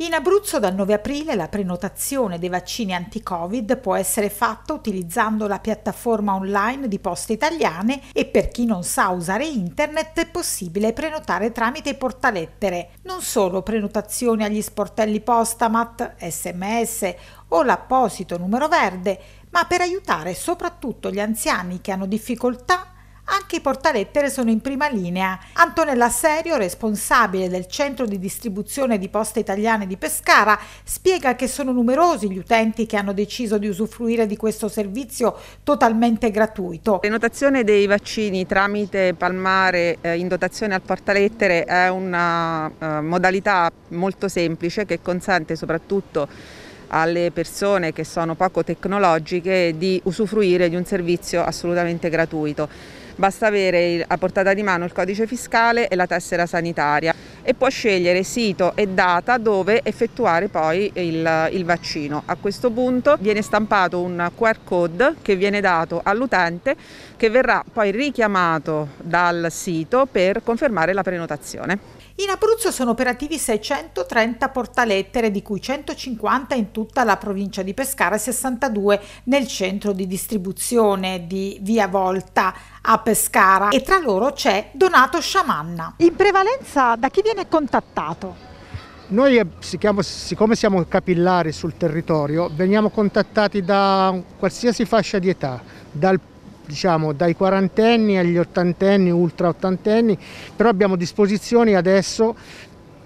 In Abruzzo dal 9 aprile la prenotazione dei vaccini anti-Covid può essere fatta utilizzando la piattaforma online di Poste Italiane e per chi non sa usare internet è possibile prenotare tramite portalettere. Non solo prenotazioni agli sportelli Postamat, SMS o l'apposito numero verde, ma per aiutare soprattutto gli anziani che hanno difficoltà anche i portalettere sono in prima linea. Antonella Serio, responsabile del centro di distribuzione di poste italiane di Pescara, spiega che sono numerosi gli utenti che hanno deciso di usufruire di questo servizio totalmente gratuito. Prenotazione dei vaccini tramite palmare eh, in dotazione al portalettere è una eh, modalità molto semplice che consente soprattutto alle persone che sono poco tecnologiche di usufruire di un servizio assolutamente gratuito. Basta avere a portata di mano il codice fiscale e la tessera sanitaria e può scegliere sito e data dove effettuare poi il, il vaccino. A questo punto viene stampato un QR code che viene dato all'utente che verrà poi richiamato dal sito per confermare la prenotazione. In Abruzzo sono operativi 630 portalettere, di cui 150 in tutta la provincia di Pescara e 62 nel centro di distribuzione di Via Volta a Pescara e tra loro c'è Donato Sciamanna. In prevalenza da chi viene viene contattato? Noi, eh, siccome siamo capillari sul territorio, veniamo contattati da qualsiasi fascia di età, dal, diciamo, dai quarantenni agli ottantenni, ultra ottantenni, però abbiamo disposizioni adesso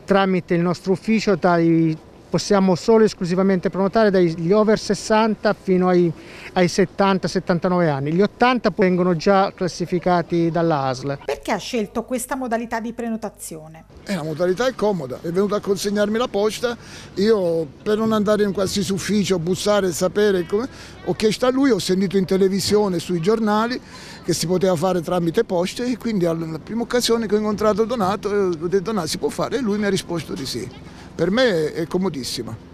tramite il nostro ufficio dai possiamo solo e esclusivamente prenotare dagli over 60 fino ai, ai 70-79 anni. Gli 80 vengono già classificati dall'ASL. Perché ha scelto questa modalità di prenotazione? Eh, la modalità è comoda, è venuta a consegnarmi la posta, io per non andare in qualsiasi ufficio, bussare sapere come, ho chiesto a lui, ho sentito in televisione, sui giornali, che si poteva fare tramite poste e quindi alla prima occasione che ho incontrato Donato, eh, ho detto Donato si può fare e lui mi ha risposto di sì per me è comodissima.